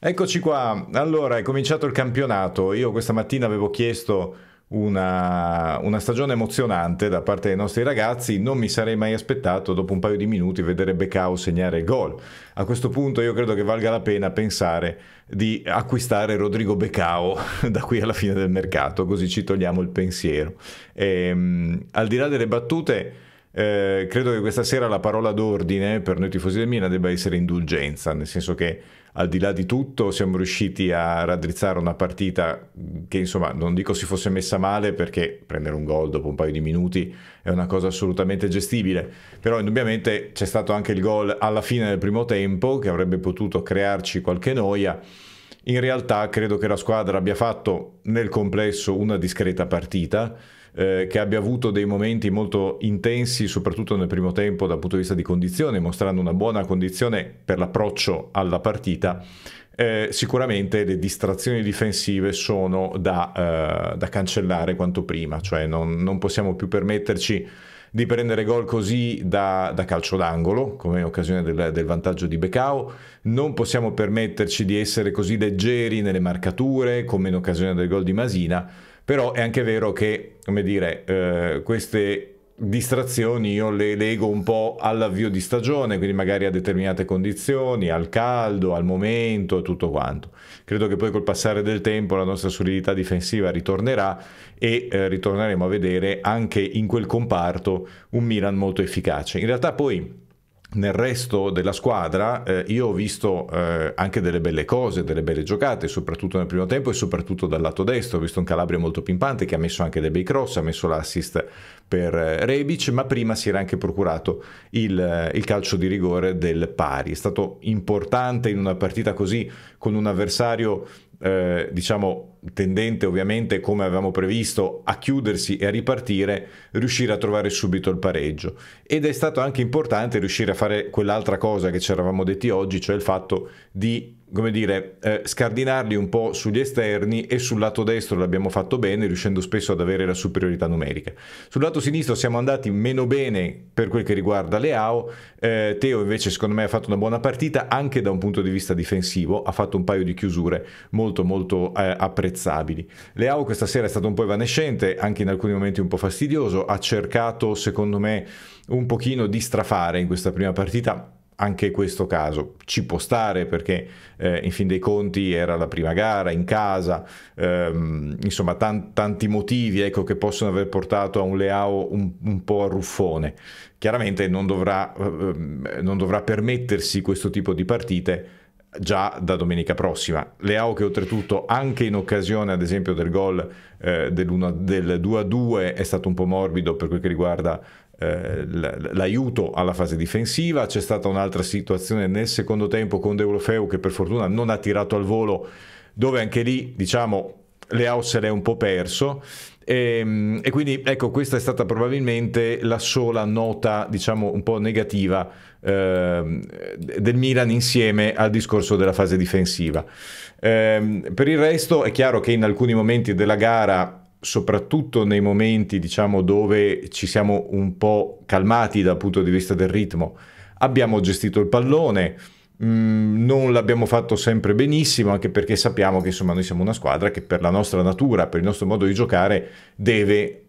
Eccoci qua, allora è cominciato il campionato, io questa mattina avevo chiesto una, una, stagione emozionante da parte dei nostri ragazzi, non mi sarei mai aspettato dopo un paio di minuti vedere Becao segnare gol. A questo punto io credo che valga la pena pensare di acquistare Rodrigo Becao da qui alla fine del mercato, così ci togliamo il pensiero. E, ehm, al di là delle battute... Eh, credo che questa sera la parola d'ordine per noi tifosi del Milan debba essere indulgenza, nel senso che al di là di tutto siamo riusciti a raddrizzare una partita che insomma non dico si fosse messa male perché prendere un gol dopo un paio di minuti è una cosa assolutamente gestibile, però indubbiamente c'è stato anche il gol alla fine del primo tempo che avrebbe potuto crearci qualche noia in realtà credo che la squadra abbia fatto nel complesso una discreta partita, eh, che abbia avuto dei momenti molto intensi, soprattutto nel primo tempo dal punto di vista di condizione, mostrando una buona condizione per l'approccio alla partita. Eh, sicuramente le distrazioni difensive sono da, eh, da cancellare quanto prima, cioè non, non possiamo più permetterci di prendere gol così da, da calcio d'angolo, come occasione del, del, vantaggio di Becao. Non possiamo permetterci di essere così leggeri nelle marcature, come in occasione del gol di Masina, però è anche vero che, come dire, eh, queste distrazioni io le leggo un po' all'avvio di stagione, quindi magari a determinate condizioni, al caldo, al momento e tutto quanto. Credo che poi col passare del tempo la nostra solidità difensiva ritornerà e eh, ritorneremo a vedere anche in quel comparto un Milan molto efficace. In realtà poi nel resto della squadra eh, io ho visto eh, anche delle belle cose, delle belle giocate, soprattutto nel primo tempo e soprattutto dal lato destro. Ho visto un Calabria molto pimpante che ha messo anche dei bei cross, ha messo l'assist per eh, Rebic, ma prima si era anche procurato il, eh, il, calcio di rigore del pari. È stato importante in una partita così con un avversario, eh, diciamo, tendente ovviamente come avevamo previsto a chiudersi e a ripartire, riuscire a trovare subito il pareggio. Ed è stato anche importante riuscire a fare quell'altra cosa che ci eravamo detti oggi, cioè il fatto di come dire, eh, scardinarli un po' sugli esterni e sul lato destro l'abbiamo fatto bene, riuscendo spesso ad avere la superiorità numerica. Sul lato sinistro siamo andati meno bene per quel che riguarda Leao, eh, Teo invece secondo me ha fatto una buona partita anche da un punto di vista difensivo, ha fatto un paio di chiusure molto molto eh, apprezzate apprezzabili. Leao questa sera è stato un po' evanescente, anche in alcuni momenti un po' fastidioso, ha cercato secondo me un pochino di strafare in questa prima partita, anche questo caso ci può stare perché eh, in fin dei conti era la prima gara in casa, ehm, insomma tan tanti motivi ecco, che possono aver portato a un Leao un, un po' a ruffone. Chiaramente non dovrà, eh, ehm, non dovrà permettersi questo tipo di partite già da domenica prossima. Leao che oltretutto anche in occasione ad esempio del gol eh, del 2-2 è stato un po' morbido per quel che riguarda eh, l'aiuto alla fase difensiva, c'è stata un'altra situazione nel secondo tempo con De Deulofeu che per fortuna non ha tirato al volo dove anche lì diciamo le house se l'è un po' perso. E, ehm, e, quindi ecco, questa è stata probabilmente la sola nota, diciamo, un po' negativa eh, del Milan insieme al discorso della fase difensiva. Eh, per il resto è chiaro che in alcuni momenti della gara soprattutto nei momenti diciamo, dove ci siamo un po' calmati dal punto di vista del ritmo abbiamo gestito il pallone Mm, non l'abbiamo fatto sempre benissimo, anche perché sappiamo che insomma noi siamo una squadra che per la nostra natura, per il nostro modo di giocare, deve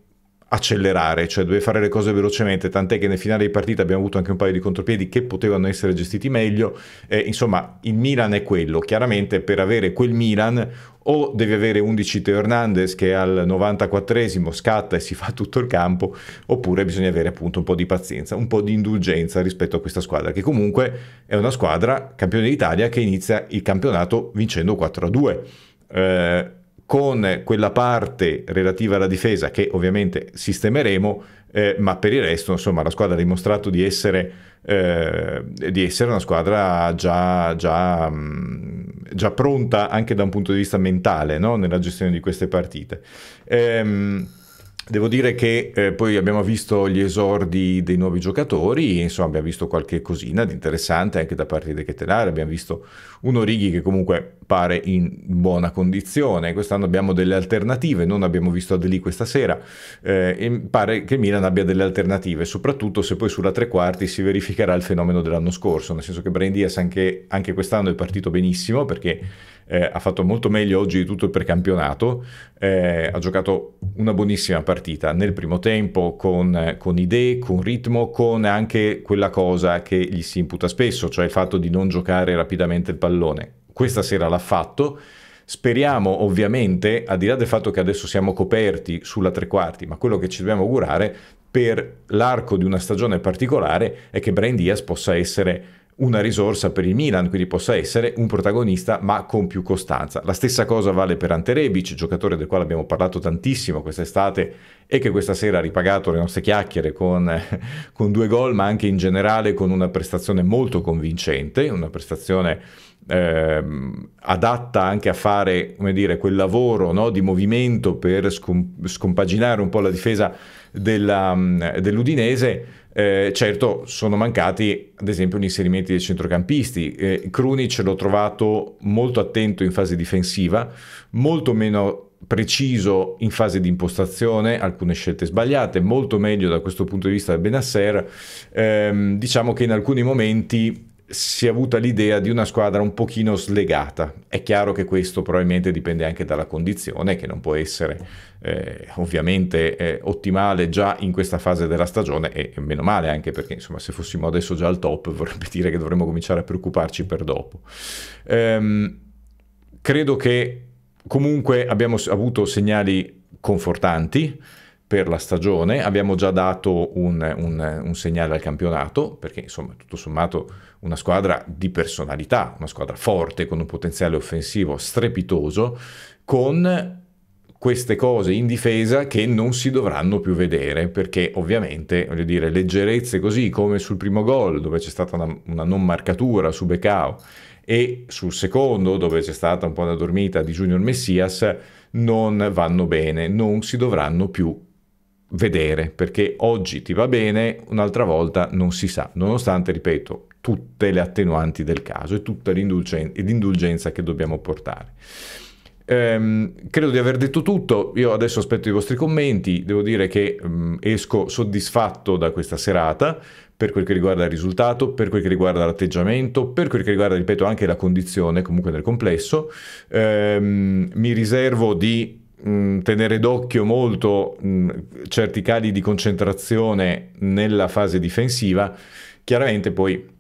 accelerare, cioè deve fare le cose velocemente, tant'è che nel finale di partita abbiamo avuto anche un paio di contropiedi che potevano essere gestiti meglio, eh, insomma il Milan è quello, chiaramente per avere quel Milan o devi avere 11 Teo Hernandez che al 94esimo scatta e si fa tutto il campo, oppure bisogna avere appunto un po' di pazienza, un po' di indulgenza rispetto a questa squadra, che comunque è una squadra campione d'Italia che inizia il campionato vincendo 4-2. Eh, con quella parte relativa alla difesa che ovviamente sistemeremo, eh, ma per il resto insomma la squadra ha dimostrato di essere, eh, di essere una squadra già, già, già, pronta anche da un punto di vista mentale no? nella gestione di queste partite. Ehm, Devo dire che eh, poi abbiamo visto gli esordi dei nuovi giocatori, insomma abbiamo visto qualche cosina di interessante anche da parte di Ketelare, abbiamo visto un Orighi che comunque pare in buona condizione. Quest'anno abbiamo delle alternative, non abbiamo visto Adeli questa sera, eh, pare che Milan abbia delle alternative, soprattutto se poi sulla tre quarti si verificherà il fenomeno dell'anno scorso, nel senso che Brian Diaz anche, anche quest'anno è partito benissimo perché eh, ha fatto molto meglio oggi di tutto il precampionato, eh, ha giocato una buonissima partita nel primo tempo con, con idee, con ritmo, con anche quella cosa che gli si imputa spesso, cioè il fatto di non giocare rapidamente il pallone questa sera l'ha fatto. Speriamo ovviamente, al di là del fatto che adesso siamo coperti sulla tre quarti, ma quello che ci dobbiamo augurare per l'arco di una stagione particolare è che Brian Diaz possa essere una risorsa per il Milan, quindi possa essere un protagonista ma con più costanza. La stessa cosa vale per Ante Rebic, giocatore del quale abbiamo parlato tantissimo quest'estate e che questa sera ha ripagato le nostre chiacchiere con, con due gol, ma anche in generale con una prestazione molto convincente, una prestazione ehm, adatta anche a fare dire, quel lavoro no, di movimento per scom- scompaginare un po' la difesa della, mm, dell'Udinese. Eh, certo sono mancati ad esempio gli inserimenti dei centrocampisti. Eh, Krunic l'ho trovato molto attento in fase difensiva, molto meno preciso in fase di impostazione, alcune scelte sbagliate, molto meglio da questo punto di vista del Benasser. Eh, diciamo che in alcuni momenti si è avuta l'idea di una squadra un pochino slegata. È chiaro che questo probabilmente dipende anche dalla condizione, che non può essere eh, ovviamente eh, ottimale già in questa fase della stagione e meno male anche perché insomma se fossimo adesso già al top vorrebbe dire che dovremmo cominciare a preoccuparci per dopo. Ehm, credo che comunque abbiamo avuto segnali confortanti per la stagione, abbiamo già dato un, un, un, segnale al campionato, perché insomma tutto sommato una squadra di personalità, una squadra forte, con un potenziale offensivo strepitoso, con queste cose in difesa che non si dovranno più vedere, perché ovviamente, voglio dire, leggerezze così come sul primo gol, dove c'è stata una, una non marcatura su Becao, e sul secondo, dove c'è stata un po' una dormita di Junior Messias, non vanno bene, non si dovranno più vedere, perché oggi ti va bene, un'altra volta non si sa, nonostante, ripeto, tutte le attenuanti del caso e tutta l'indulgen- l'indulgenza che dobbiamo portare. Ehm, credo di aver detto tutto, io adesso aspetto i vostri commenti, devo dire che um, esco soddisfatto da questa serata per quel che riguarda il risultato, per quel che riguarda l'atteggiamento, per quel che riguarda, ripeto, anche la condizione comunque nel complesso. Ehm, mi riservo di Mm, tenere d'occhio molto mh, mm, certi cali di concentrazione nella fase difensiva, chiaramente poi...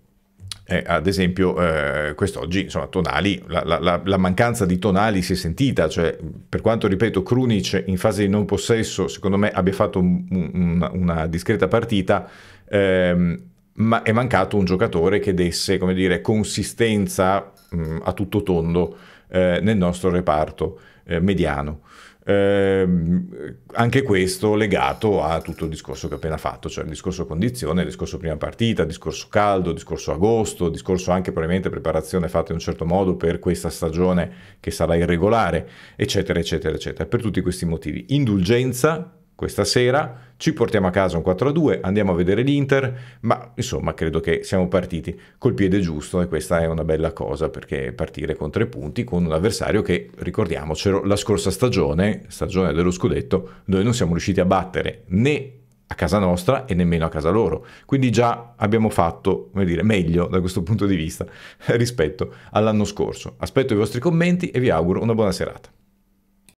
Eh, ad esempio, eh, quest'oggi, insomma, Tonali, la, la, la, mancanza di Tonali si è sentita, cioè, per quanto ripeto, Krunic in fase di non possesso, secondo me abbia fatto un, un, una discreta partita, ehm, ma è mancato un giocatore che desse, come dire, consistenza mh, mm, a tutto tondo eh, nel nostro reparto eh, mediano. Eh, anche questo legato a tutto il discorso che ho appena fatto, cioè il discorso condizione, il discorso prima partita, il discorso caldo, il discorso agosto, il discorso anche probabilmente preparazione fatta in un certo modo per questa stagione che sarà irregolare, eccetera, eccetera, eccetera. Per tutti questi motivi, indulgenza questa sera, ci portiamo a casa un 4-2, andiamo a vedere l'Inter, ma insomma credo che siamo partiti col piede giusto e questa è una bella cosa perché partire con tre punti con un avversario che, ricordiamocelo, la scorsa stagione, stagione dello scudetto, noi non siamo riusciti a battere né a casa nostra e nemmeno a casa loro. Quindi già abbiamo fatto, come dire, meglio da questo punto di vista rispetto all'anno scorso. Aspetto i vostri commenti e vi auguro una buona serata.